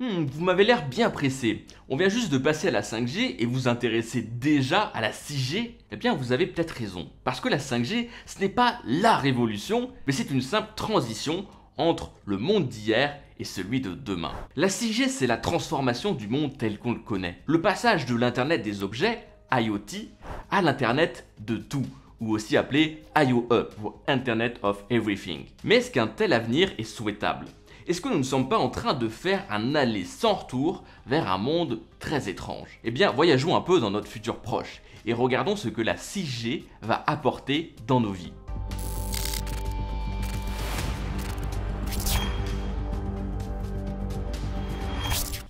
Hmm, vous m'avez l'air bien pressé. On vient juste de passer à la 5G et vous intéressez déjà à la 6G Eh bien, vous avez peut-être raison. Parce que la 5G, ce n'est pas la révolution, mais c'est une simple transition entre le monde d'hier et celui de demain. La 6G, c'est la transformation du monde tel qu'on le connaît. Le passage de l'Internet des objets, IoT, à l'Internet de tout ou aussi appelé IOE ou Internet of Everything. Mais est-ce qu'un tel avenir est souhaitable est-ce que nous ne sommes pas en train de faire un aller sans retour vers un monde très étrange Eh bien, voyageons un peu dans notre futur proche et regardons ce que la 6G va apporter dans nos vies.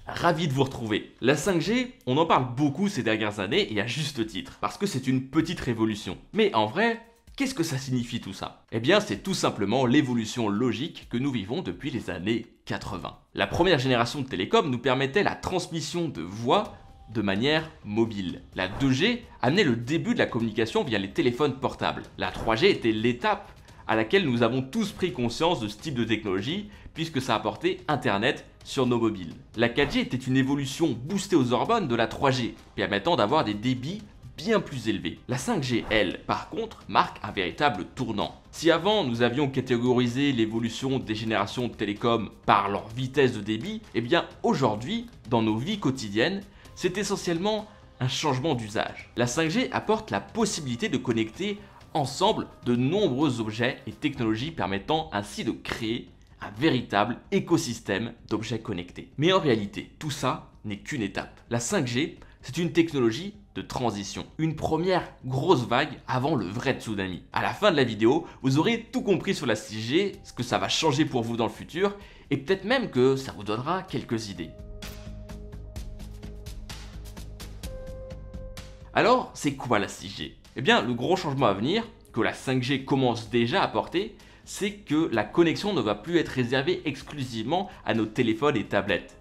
ravi de vous retrouver. La 5G, on en parle beaucoup ces dernières années et à juste titre, parce que c'est une petite révolution. Mais en vrai, Qu'est-ce que ça signifie tout ça Eh bien, c'est tout simplement l'évolution logique que nous vivons depuis les années 80. La première génération de télécom nous permettait la transmission de voix de manière mobile. La 2G amenait le début de la communication via les téléphones portables. La 3G était l'étape à laquelle nous avons tous pris conscience de ce type de technologie puisque ça apportait Internet sur nos mobiles. La 4G était une évolution boostée aux hormones de la 3G, permettant d'avoir des débits bien plus élevé La 5G, elle, par contre, marque un véritable tournant. Si avant nous avions catégorisé l'évolution des générations de télécom par leur vitesse de débit, et eh bien aujourd'hui, dans nos vies quotidiennes, c'est essentiellement un changement d'usage. La 5G apporte la possibilité de connecter ensemble de nombreux objets et technologies permettant ainsi de créer un véritable écosystème d'objets connectés. Mais en réalité, tout ça n'est qu'une étape. La 5G, c'est une technologie de transition. Une première grosse vague avant le vrai tsunami. À la fin de la vidéo, vous aurez tout compris sur la 6G, ce que ça va changer pour vous dans le futur, et peut-être même que ça vous donnera quelques idées. Alors, c'est quoi la 6G Eh bien, le gros changement à venir, que la 5G commence déjà à porter, c'est que la connexion ne va plus être réservée exclusivement à nos téléphones et tablettes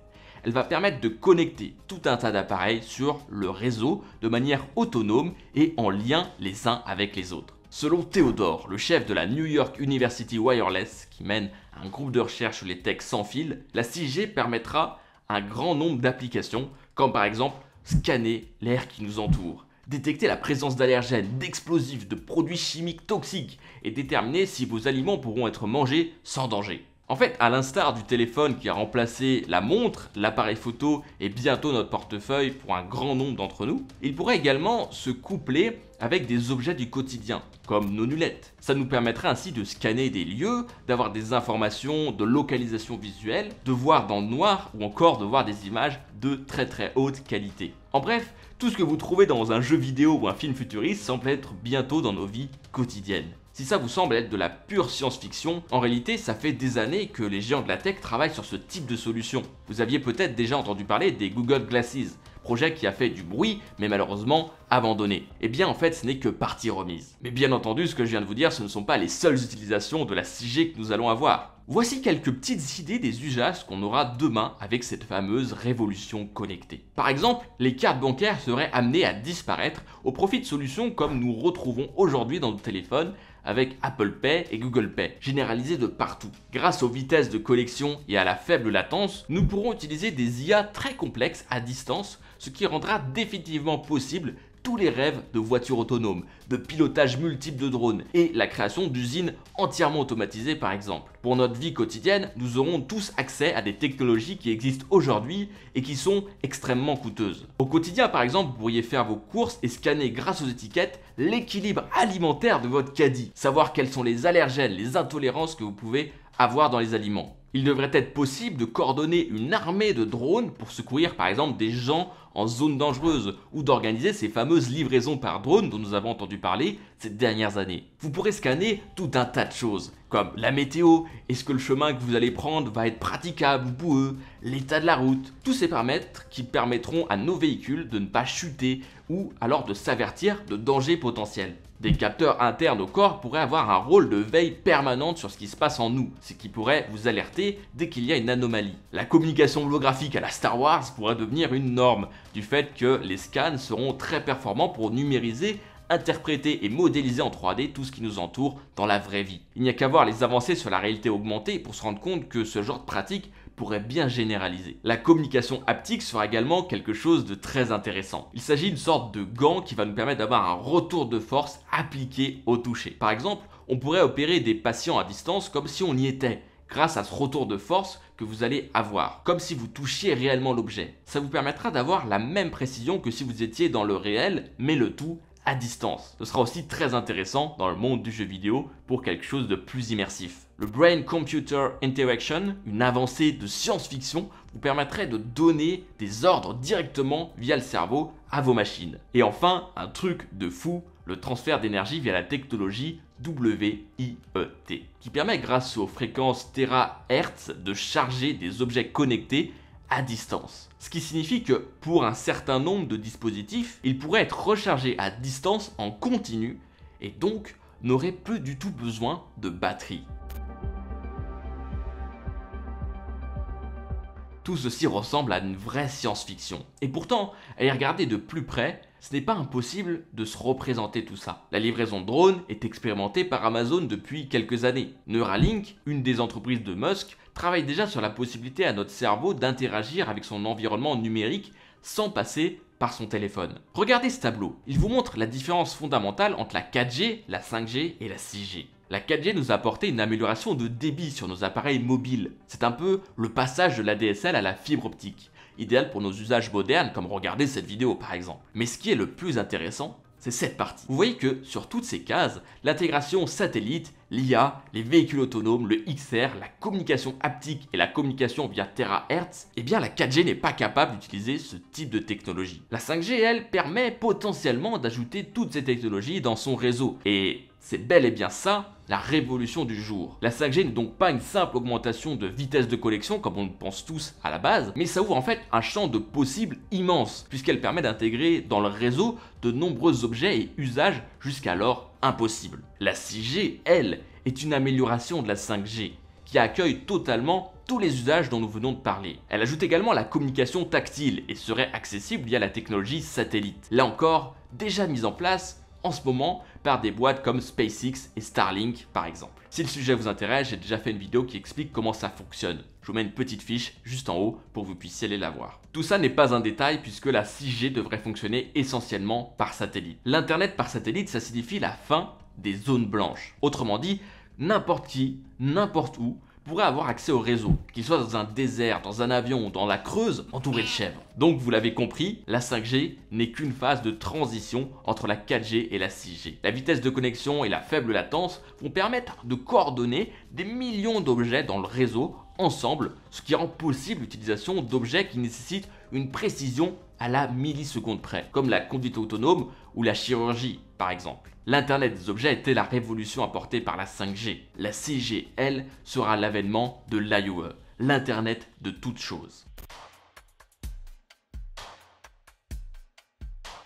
elle va permettre de connecter tout un tas d'appareils sur le réseau de manière autonome et en lien les uns avec les autres. Selon Théodore, le chef de la New York University Wireless, qui mène un groupe de recherche sur les techs sans fil, la 6G permettra un grand nombre d'applications, comme par exemple scanner l'air qui nous entoure, détecter la présence d'allergènes, d'explosifs, de produits chimiques toxiques et déterminer si vos aliments pourront être mangés sans danger. En fait, à l'instar du téléphone qui a remplacé la montre, l'appareil photo et bientôt notre portefeuille pour un grand nombre d'entre nous, il pourrait également se coupler avec des objets du quotidien, comme nos nulettes. Ça nous permettrait ainsi de scanner des lieux, d'avoir des informations de localisation visuelle, de voir dans le noir ou encore de voir des images de très très haute qualité. En bref, tout ce que vous trouvez dans un jeu vidéo ou un film futuriste semble être bientôt dans nos vies quotidiennes. Si ça vous semble être de la pure science-fiction, en réalité ça fait des années que les géants de la tech travaillent sur ce type de solution. Vous aviez peut-être déjà entendu parler des Google Glasses, projet qui a fait du bruit mais malheureusement abandonné. Et eh bien en fait ce n'est que partie remise. Mais bien entendu ce que je viens de vous dire ce ne sont pas les seules utilisations de la 6 que nous allons avoir. Voici quelques petites idées des usages qu'on aura demain avec cette fameuse révolution connectée. Par exemple, les cartes bancaires seraient amenées à disparaître au profit de solutions comme nous retrouvons aujourd'hui dans nos téléphones avec Apple Pay et Google Pay, généralisés de partout. Grâce aux vitesses de collection et à la faible latence, nous pourrons utiliser des IA très complexes à distance, ce qui rendra définitivement possible tous les rêves de voitures autonomes, de pilotage multiple de drones et la création d'usines entièrement automatisées par exemple. Pour notre vie quotidienne, nous aurons tous accès à des technologies qui existent aujourd'hui et qui sont extrêmement coûteuses. Au quotidien par exemple, vous pourriez faire vos courses et scanner grâce aux étiquettes l'équilibre alimentaire de votre caddie, savoir quels sont les allergènes, les intolérances que vous pouvez avoir dans les aliments. Il devrait être possible de coordonner une armée de drones pour secourir par exemple des gens en zone dangereuse ou d'organiser ces fameuses livraisons par drone dont nous avons entendu parler ces dernières années. Vous pourrez scanner tout un tas de choses comme la météo, est-ce que le chemin que vous allez prendre va être praticable ou boueux, l'état de la route, tous ces paramètres qui permettront à nos véhicules de ne pas chuter ou alors de s'avertir de dangers potentiels. Des capteurs internes au corps pourraient avoir un rôle de veille permanente sur ce qui se passe en nous, ce qui pourrait vous alerter dès qu'il y a une anomalie. La communication holographique à la Star Wars pourrait devenir une norme, du fait que les scans seront très performants pour numériser interpréter et modéliser en 3D tout ce qui nous entoure dans la vraie vie. Il n'y a qu'à voir les avancées sur la réalité augmentée pour se rendre compte que ce genre de pratique pourrait bien généraliser. La communication haptique sera également quelque chose de très intéressant. Il s'agit d'une sorte de gant qui va nous permettre d'avoir un retour de force appliqué au toucher. Par exemple, on pourrait opérer des patients à distance comme si on y était grâce à ce retour de force que vous allez avoir, comme si vous touchiez réellement l'objet. Ça vous permettra d'avoir la même précision que si vous étiez dans le réel, mais le tout à distance. Ce sera aussi très intéressant dans le monde du jeu vidéo pour quelque chose de plus immersif. Le Brain-Computer Interaction, une avancée de science-fiction, vous permettrait de donner des ordres directement via le cerveau à vos machines. Et enfin, un truc de fou, le transfert d'énergie via la technologie WIET, qui permet grâce aux fréquences terahertz de charger des objets connectés à distance. Ce qui signifie que pour un certain nombre de dispositifs, ils pourraient être rechargés à distance en continu et donc n'auraient plus du tout besoin de batterie. tout ceci ressemble à une vraie science-fiction. Et pourtant, à y regarder de plus près, ce n'est pas impossible de se représenter tout ça. La livraison de drones est expérimentée par Amazon depuis quelques années. Neuralink, une des entreprises de Musk, travaille déjà sur la possibilité à notre cerveau d'interagir avec son environnement numérique sans passer par son téléphone. Regardez ce tableau, il vous montre la différence fondamentale entre la 4G, la 5G et la 6G. La 4G nous a apporté une amélioration de débit sur nos appareils mobiles. C'est un peu le passage de la DSL à la fibre optique, idéal pour nos usages modernes comme regarder cette vidéo par exemple. Mais ce qui est le plus intéressant, c'est cette partie. Vous voyez que sur toutes ces cases, l'intégration satellite, l'IA, les véhicules autonomes, le XR, la communication haptique et la communication via terahertz, eh bien la 4G n'est pas capable d'utiliser ce type de technologie. La 5G, elle, permet potentiellement d'ajouter toutes ces technologies dans son réseau et c'est bel et bien ça, la révolution du jour. La 5G n'est donc pas une simple augmentation de vitesse de collection comme on le pense tous à la base, mais ça ouvre en fait un champ de possibles immense, puisqu'elle permet d'intégrer dans le réseau de nombreux objets et usages jusqu'alors impossibles. La 6G, elle, est une amélioration de la 5G, qui accueille totalement tous les usages dont nous venons de parler. Elle ajoute également la communication tactile et serait accessible via la technologie satellite. Là encore, déjà mise en place en ce moment par des boîtes comme SpaceX et Starlink par exemple. Si le sujet vous intéresse, j'ai déjà fait une vidéo qui explique comment ça fonctionne. Je vous mets une petite fiche juste en haut pour que vous puissiez aller la voir. Tout ça n'est pas un détail puisque la 6G devrait fonctionner essentiellement par satellite. L'Internet par satellite, ça signifie la fin des zones blanches. Autrement dit, n'importe qui, n'importe où pourrait avoir accès au réseau, qu'il soit dans un désert, dans un avion ou dans la Creuse, entouré de chèvres. Donc vous l'avez compris, la 5G n'est qu'une phase de transition entre la 4G et la 6G. La vitesse de connexion et la faible latence vont permettre de coordonner des millions d'objets dans le réseau ensemble, ce qui rend possible l'utilisation d'objets qui nécessitent une précision à la milliseconde près, comme la conduite autonome ou la chirurgie par exemple. L'Internet des objets était la révolution apportée par la 5G. La 6G, sera l'avènement de l'IoE, l'Internet de toutes choses.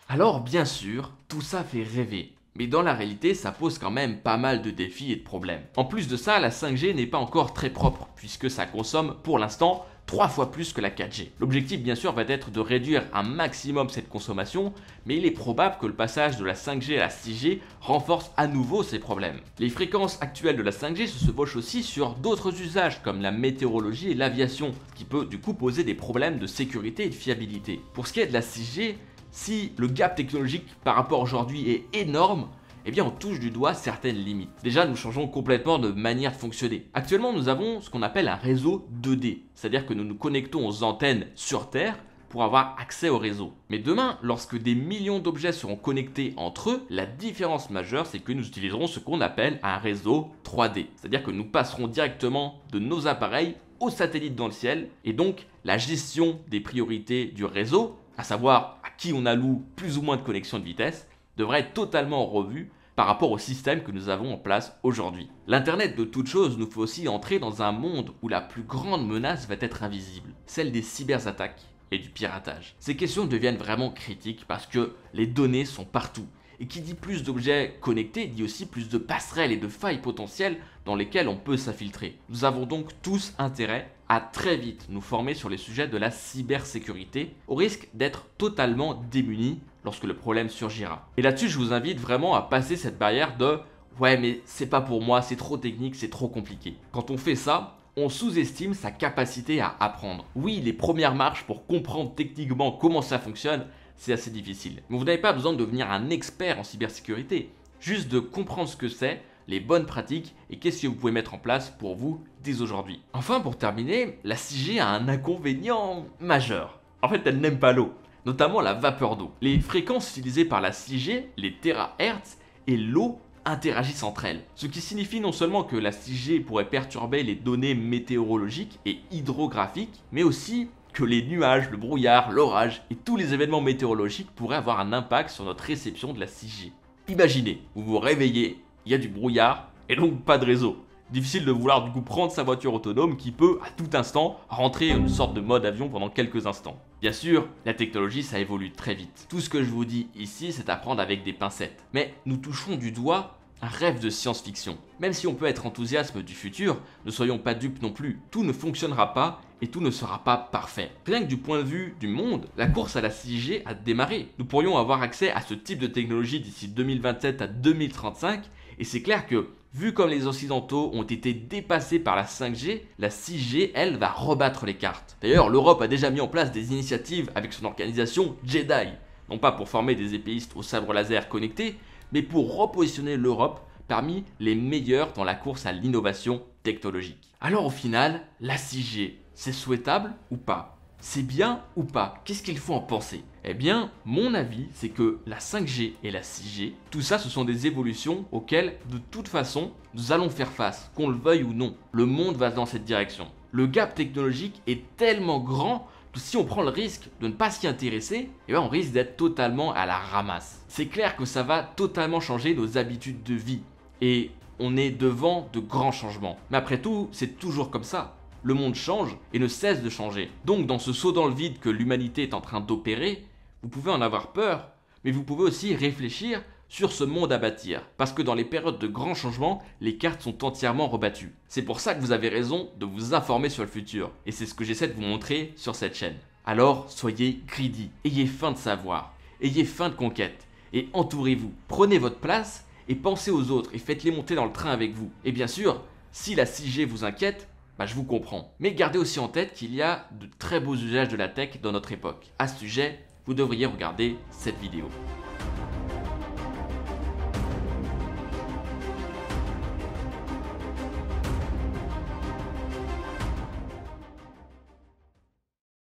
Alors bien sûr, tout ça fait rêver, mais dans la réalité, ça pose quand même pas mal de défis et de problèmes. En plus de ça, la 5G n'est pas encore très propre, puisque ça consomme, pour l'instant, 3 fois plus que la 4G. L'objectif bien sûr va être de réduire un maximum cette consommation, mais il est probable que le passage de la 5G à la 6G renforce à nouveau ces problèmes. Les fréquences actuelles de la 5G se chevauchent aussi sur d'autres usages comme la météorologie et l'aviation, qui peut du coup poser des problèmes de sécurité et de fiabilité. Pour ce qui est de la 6G, si le gap technologique par rapport aujourd'hui est énorme, eh bien on touche du doigt certaines limites. Déjà, nous changeons complètement de manière de fonctionner. Actuellement, nous avons ce qu'on appelle un réseau 2D, c'est-à-dire que nous nous connectons aux antennes sur Terre pour avoir accès au réseau. Mais demain, lorsque des millions d'objets seront connectés entre eux, la différence majeure, c'est que nous utiliserons ce qu'on appelle un réseau 3D, c'est-à-dire que nous passerons directement de nos appareils aux satellites dans le ciel, et donc la gestion des priorités du réseau à savoir à qui on alloue plus ou moins de connexion de vitesse, devrait être totalement revue par rapport au système que nous avons en place aujourd'hui. L'Internet de toutes choses nous fait aussi entrer dans un monde où la plus grande menace va être invisible, celle des cyberattaques et du piratage. Ces questions deviennent vraiment critiques parce que les données sont partout. Et qui dit plus d'objets connectés dit aussi plus de passerelles et de failles potentielles dans lesquelles on peut s'infiltrer. Nous avons donc tous intérêt à très vite nous former sur les sujets de la cybersécurité, au risque d'être totalement démunis lorsque le problème surgira. Et là-dessus, je vous invite vraiment à passer cette barrière de ouais mais c'est pas pour moi, c'est trop technique, c'est trop compliqué. Quand on fait ça, on sous-estime sa capacité à apprendre. Oui, les premières marches pour comprendre techniquement comment ça fonctionne, c'est assez difficile. Mais vous n'avez pas besoin de devenir un expert en cybersécurité, juste de comprendre ce que c'est, les bonnes pratiques et qu'est-ce que vous pouvez mettre en place pour vous dès aujourd'hui. Enfin, pour terminer, la 6G a un inconvénient majeur. En fait, elle n'aime pas l'eau, notamment la vapeur d'eau. Les fréquences utilisées par la 6G, les terahertz, et l'eau interagissent entre elles. Ce qui signifie non seulement que la 6G pourrait perturber les données météorologiques et hydrographiques, mais aussi les nuages, le brouillard, l'orage et tous les événements météorologiques pourraient avoir un impact sur notre réception de la 6G. Imaginez, vous vous réveillez, il y a du brouillard et donc pas de réseau. Difficile de vouloir du coup prendre sa voiture autonome qui peut, à tout instant, rentrer une sorte de mode avion pendant quelques instants. Bien sûr, la technologie ça évolue très vite. Tout ce que je vous dis ici c'est à prendre avec des pincettes. Mais nous touchons du doigt un rêve de science-fiction. Même si on peut être enthousiasme du futur, ne soyons pas dupes non plus. Tout ne fonctionnera pas et tout ne sera pas parfait. Rien que du point de vue du monde, la course à la 6G a démarré. Nous pourrions avoir accès à ce type de technologie d'ici 2027 à 2035 et c'est clair que Vu comme les Occidentaux ont été dépassés par la 5G, la 6G, elle, va rebattre les cartes. D'ailleurs, l'Europe a déjà mis en place des initiatives avec son organisation JEDI, non pas pour former des épéistes au sabre laser connectés, mais pour repositionner l'Europe parmi les meilleurs dans la course à l'innovation technologique. Alors au final, la 6G, c'est souhaitable ou pas C'est bien ou pas Qu'est-ce qu'il faut en penser Eh bien, mon avis, c'est que la 5G et la 6G, tout ça, ce sont des évolutions auxquelles, de toute façon, nous allons faire face, qu'on le veuille ou non. Le monde va dans cette direction. Le gap technologique est tellement grand si on prend le risque de ne pas s'y intéresser, eh ben, on risque d'être totalement à la ramasse. C'est clair que ça va totalement changer nos habitudes de vie et on est devant de grands changements. Mais après tout, c'est toujours comme ça. Le monde change et ne cesse de changer. Donc dans ce saut dans le vide que l'humanité est en train d'opérer, vous pouvez en avoir peur, mais vous pouvez aussi réfléchir sur ce monde à bâtir, parce que dans les périodes de grands changements, les cartes sont entièrement rebattues. C'est pour ça que vous avez raison de vous informer sur le futur, et c'est ce que j'essaie de vous montrer sur cette chaîne. Alors soyez greedy, ayez faim de savoir, ayez faim de conquête, et entourez-vous, prenez votre place, et pensez aux autres, et faites-les monter dans le train avec vous. Et bien sûr, si la 6 vous inquiète, bah, je vous comprends. Mais gardez aussi en tête qu'il y a de très beaux usages de la tech dans notre époque. À ce sujet, vous devriez regarder cette vidéo.